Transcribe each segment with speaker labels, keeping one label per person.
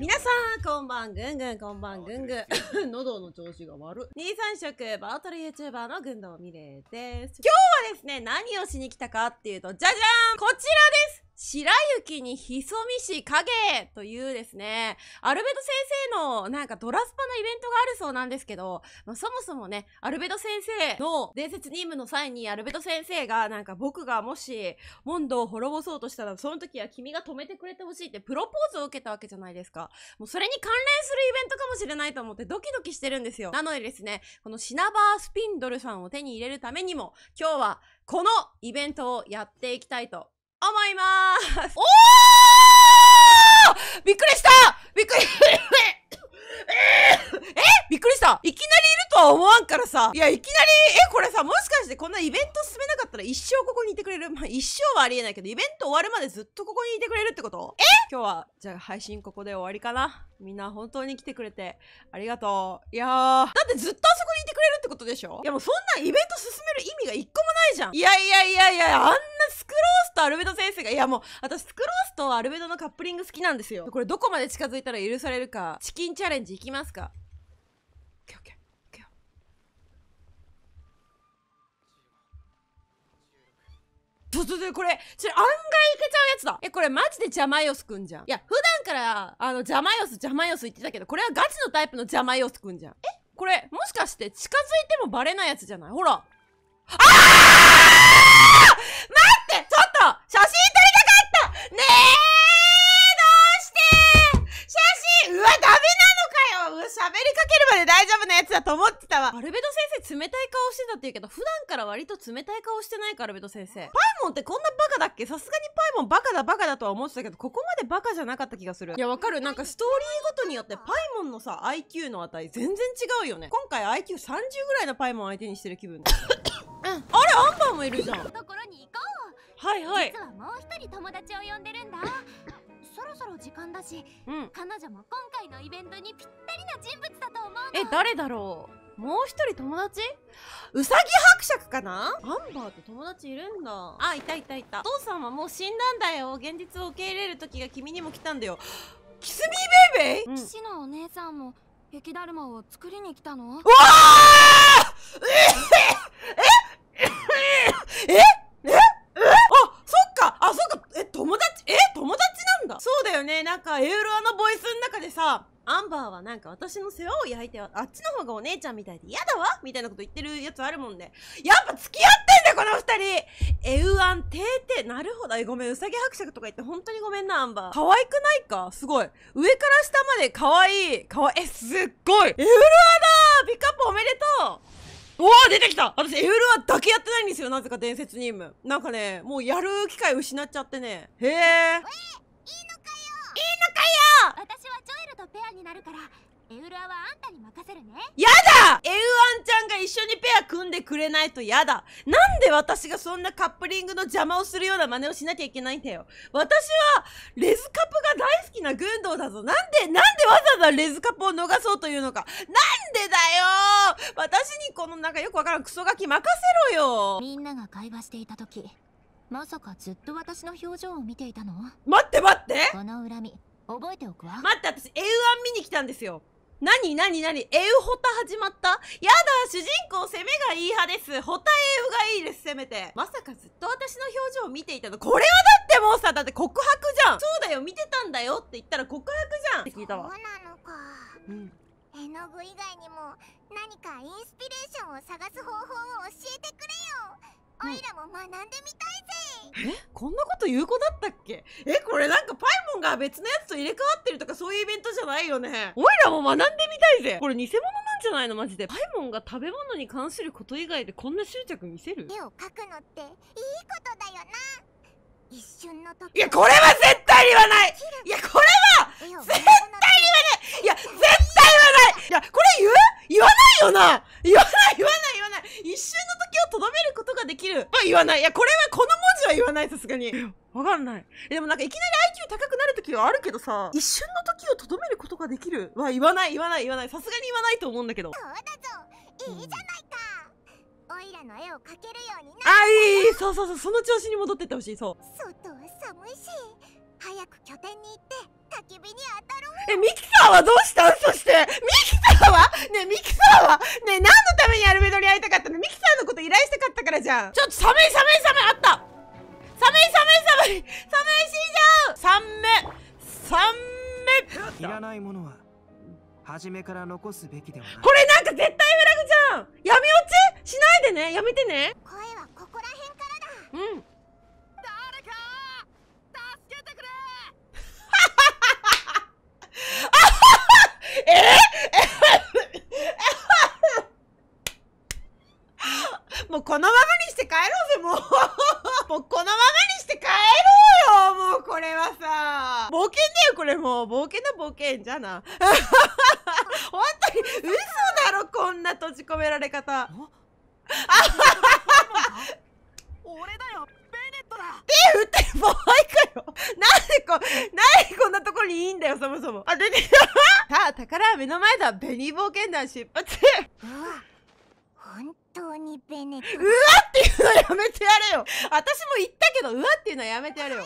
Speaker 1: 皆さん、こんばんぐんぐん、こんばんぐんぐん。喉の調子が悪い。23色、バートル YouTuber のうみれいです。今日はですね、何をしに来たかっていうと、じゃじゃーんこちらです白雪に潜みし影というですね、アルベド先生のなんかドラスパのイベントがあるそうなんですけど、まあ、そもそもね、アルベド先生の伝説任務の際にアルベド先生がなんか僕がもし問答を滅ぼそうとしたら、その時は君が止めてくれてほしいってプロポーズを受けたわけじゃないですか。もうそれに関連するイベントかもしれないと思ってドキドキしてるんですよ。なのでですね、このシナバースピンドルさんを手に入れるためにも、今日はこのイベントをやっていきたいと思いますおーびっくりしたびっくりえー、びっくりしたいきなりいるとは思わんからさ。いや、いきなり、え、これさ、もしかしてこんなイベント進めなかったら一生ここにいてくれるまあ、一生はありえないけど、イベント終わるまでずっとここにいてくれるってことえ今日は、じゃあ配信ここで終わりかな。みんな本当に来てくれてありがとう。いやー、だってずっとあそこにいてくれるってことでしょいやもうそんなイベント進める意味が一個もないじゃん。いやいやいやいや、あんなスクロースとアルベド先生が、いやもう私スクロースとアルベドのカップリング好きなんですよ。これどこまで近づいたら許されるか、チキンチャレンジいきますか。突然これ、それ案外いけちゃうやつだ。え、これマジで邪魔よすくんじゃん。いや、普段からあのジャマすスジャマス言ってたけどこれはガチのタイプのジャマすスくんじゃんえこれもしかして近づいてもバレないやつじゃないほらああだって言うけど、普段から割と冷たい顔してないから、ベト先生。パイモンってこんなバカだっけさすがにパイモンバカだバカだとは思ってたけど、ここまでバカじゃなかった気がする。いや、わかる。なんかストーリーごとによって、パイモンのさ、IQ の値全然違うよね。今回 IQ30 ぐらいのパイモン相手にしてる気分だ。うん、あれアンパンもいるじゃんところに行こう
Speaker 2: はいはい実は
Speaker 1: もう一人友達を呼んでるんだそろそろ時間だし、うん、彼女も今回のイベントにぴったりな人物だと思うえ誰だろうもう一人友達うさぎ伯爵かなアンバーって友達いるんだ。あ、いたいたいた。お父さんはもう死んだんだよ。現実を受け入れる時が君にも来たんだよ。キスミーベイベイ、うん、騎士のお姉さんも雪だるまを作りに来たのわあええええあ、そっかあ、そっかえ、友達え、友達なんだそうだよね。なんか、エウロアのボイスの中でさ、アンバーはなんか私の世話を焼いて、あっちの方がお姉ちゃんみたいで嫌だわみたいなこと言ってるやつあるもんで、ね。やっぱ付き合ってんだこの二人エウアン、テーテなるほど。え、ごめん、うさぎ伯爵とか言って本当にごめんな、アンバー。可愛くないかすごい。上から下まで可愛い。可愛い。え、すっごいエウルアだピックアップおめでとうおお出てきた私エウルアだけやってないんですよなぜか伝説任務なんかねもうやる機会失っちゃってねへえのかよ私はジョエルとペアになるからエウラはあんたに任せるねやだエウアンちゃんが一緒にペア組んでくれないとやだなんで私がそんなカップリングの邪魔をするような真似をしなきゃいけないんだよ私はレズカップが大好きな軍道だぞなんでなんでわざわざレズカップを逃そうというのかなんでだよ私にこのなんかよくわからんクソガキ任せろよみんなが会話していた時まさかずっと私の表情を見ていたの待って待ってこの恨み覚えておくわ待って私エウアン見に来たんですよ何何何エウホタ始まったやだ主人公攻めがいい派ですホタエウがいいですせめてまさかずっと私の表情を見ていたのこれはだってもうさだって告白じゃんそうだよ見てたんだよって言ったら告白じゃんって聞いたわそうなのかうん絵の具以外にも何かインスピレーションを探す方法を教えてくれよ、おいオイラも学んでみたいぜえこんなこと言う子だったっけえこれなんかパイモンが別のやつと入れ替わってるとかそういうイベントじゃないよねおいらも学んでみたいぜこれ偽物なんじゃないのマジでパイモンが食べ物に関すること以外でこんな執着見せる絵を描くのっていいことだよな一瞬の時いやこれは絶対に言わないいやこれは絶対に言わないいや絶対言わないいやこれ言う言わないよな言わない言わないとどめることができる。あ言わない。いや、これは、この文字は言わない、さすがに。わかんない。でもなんかいきなり IQ 高くなる時はあるけどさ、一瞬の時をとどめることができるは言わない、言わない、言わない。さすがに言わないと思うんだけど。そうだぞ。いいじゃないか。オイラの絵を描けるようになあ、いい、そうそうそう、その調子に戻ってってほしい、そう。外は寒いし、早く拠点に行って、焚き火に当たるえ、ミキサーはどうしたんそして、ミキサーはねミキサーはね何のためにアルベドに会いたかったのミキサーのこと依頼したかったからじゃんちょっと寒い寒い寒いあった寒い寒い寒い寒い死んじゃう三目三目いらないものは初めから残すべきではない。これなんか絶対フラグじゃん闇落ちしないでねやめてね声はここら辺からだうんこのままにして帰ろうぜ、もう もうこのままにして帰ろうよもうこれはさ。冒険だよ、これもう。冒険だ、冒険。じゃな。本当に、嘘だろ、こんな閉じ込められ方。あ 俺だよベネットだ。手振ってる場合かよなんでこ、なんでこんなところにいいんだよ、そもそも。あ、出てさあ、宝は目の前だ紅冒険団出発本当にベネうわっていうのやめてやれよ私も言ったけどうわっていうのやめてやれよ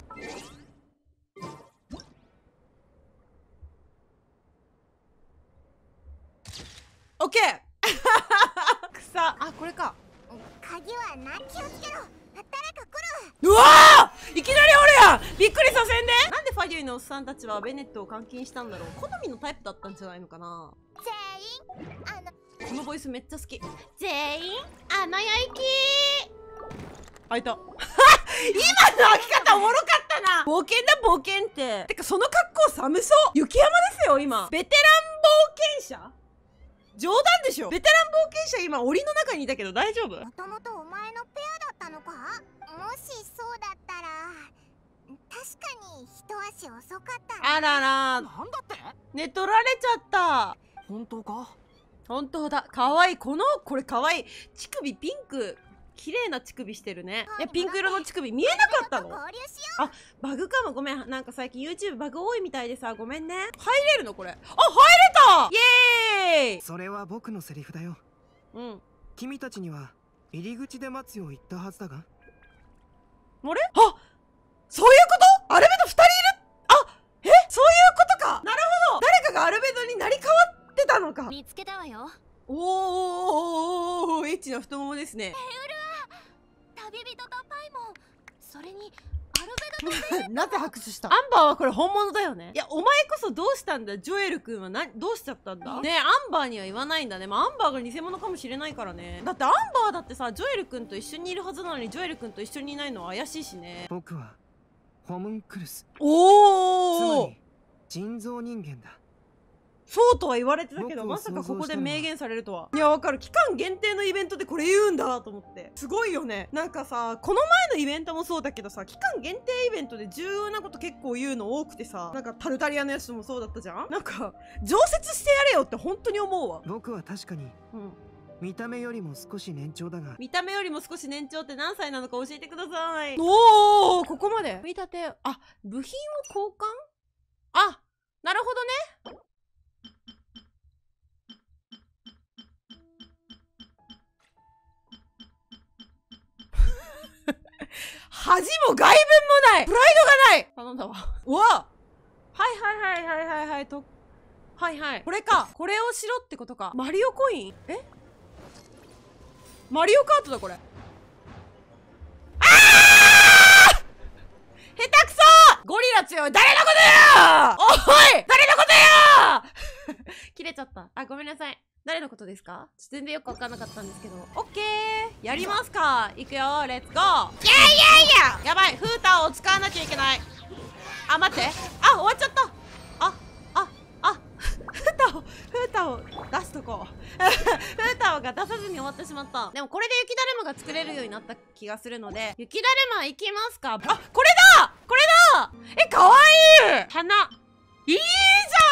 Speaker 1: オッケー草 あこれか鍵はな気をつけろ誰か来るうわいきなりおるやんびっくりさせんねなんでファデュイのおっさんたちはベネットを監禁したんだろう好みのタイプだったんじゃないのかなこのボイスめっちゃ好き全員穴行き開いた 今の開き方おもろかったな冒険だ冒険っててかその格好寒そう雪山ですよ今ベテラン冒険者冗談でしょベテラン冒険者今檻の中にいたけど大丈夫もともとお前のペアだったのかもしそうだったら確かに一足遅かった、ね、あらら何だって寝取られちゃった本当か本当だ。かわいい。この、これかわいい。乳首ピンク。綺麗な乳首してるね。いや、ピンク色の乳首見えなかったのあ、バグかも。ごめん。なんか最近 YouTube バグ多いみたいでさ、ごめんね。入れるのこれ。あ、入れたイエーイそれは僕のセリフだよ。うん。君たちには入り口で待つよう言ったはずだが。あれあそういうことアルベド2人いるあえそういうことかなるほど誰かがアルベドになり変わったってたのか見つけたわよおーおエッチな太ももですねペウル旅人とパイモンそれに アルベドとなぜ拍手したアンバーはこれ本物だよねいやお前こそどうしたんだジョエル君はなどうしちゃったんだねアンバーには言わないんだねまあアンバーが偽物かもしれないからねだってアンバーだってさジョエル君と一緒にいるはずなのにジョエル君と一緒にいないのは怪しいしね僕はホムンクルスおおつまり人造人間だそうとは言われてたけどまさかここで明言されるとはいやわかる期間限定のイベントでこれ言うんだと思ってすごいよねなんかさこの前のイベントもそうだけどさ期間限定イベントで重要なこと結構言うの多くてさなんかタルタリアのやつもそうだったじゃんなんか常設してやれよって本当に思うわ僕は確かに、うん、見た目よりも少し年長だが見た目よりも少し年長って何歳なのか教えてくださいおおここまで見立てあ部品を交換あなるほどね恥も外文もないプライドがない頼んだわ。うわはいはいはいはいはいはいと、はいはい。これか。これをしろってことか。マリオコインえマリオカートだこれ。ああ下手くそゴリラ強い誰のことよおい誰のことよ 切れちゃった。あ、ごめんなさい。誰のことですか全然よくわかんなかったんですけど。オッケーやりますかいくよレッツゴーいやいやいややばいフーターを使わなきゃいけないあ、待ってあ、終わっちゃったあ、あ、あ、フータを、フータを出すとこ フータが出さずに終わってしまった。でもこれで雪だるまが作れるようになった気がするので、雪だるま行きますかあ、これだこれだえ、かわいい花いいじゃん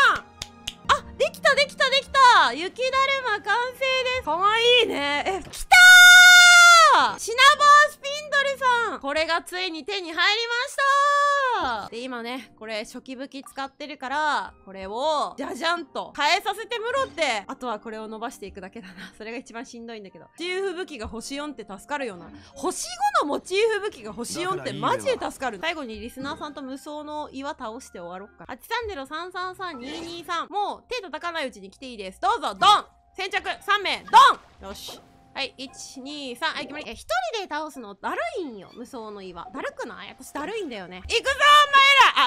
Speaker 1: きたできたできた雪だるま完成ですかわいいね。え、来たーシナバースピンドルさんこれがついに手に入りましたで今ねこれ初期武器使ってるからこれをじゃじゃんと変えさせてもろってあとはこれを伸ばしていくだけだな それが一番しんどいんだけどモチーフ武器が星4って助かるよな星5のモチーフ武器が星4ってマジで助かる最後にリスナーさんと無双の岩倒して終わろうか830333223もう手叩かないうちに来ていいですどうぞドン先着3名ドンよしはい、1、2、3、はい、決まり。え、一人で倒すのだるいんよ、無双の岩。だるくない私だるいんだよね。いくぞ、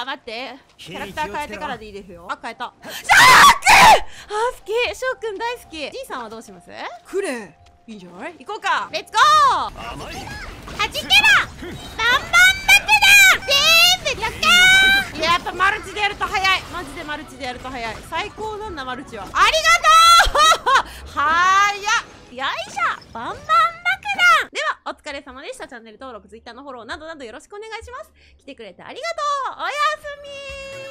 Speaker 1: お前らあ、待って。キャラクター変えてからでいいですよ。あ、変えた。シャークあ、好きショーくん大好き。じいさんはどうしますくれ。いいんじゃない行こうか。レッツゴーはじけだバンバン爆弾全部逆転やっぱマルチでやると早い。マジでマルチでやると早い。最高なんだ、マルチは。ありがとうはーや。よいしょボンバン爆弾では、お疲れ様でした。チャンネル登録、ツイッターのフォローなどなどよろしくお願いします。来てくれてありがとうおやすみ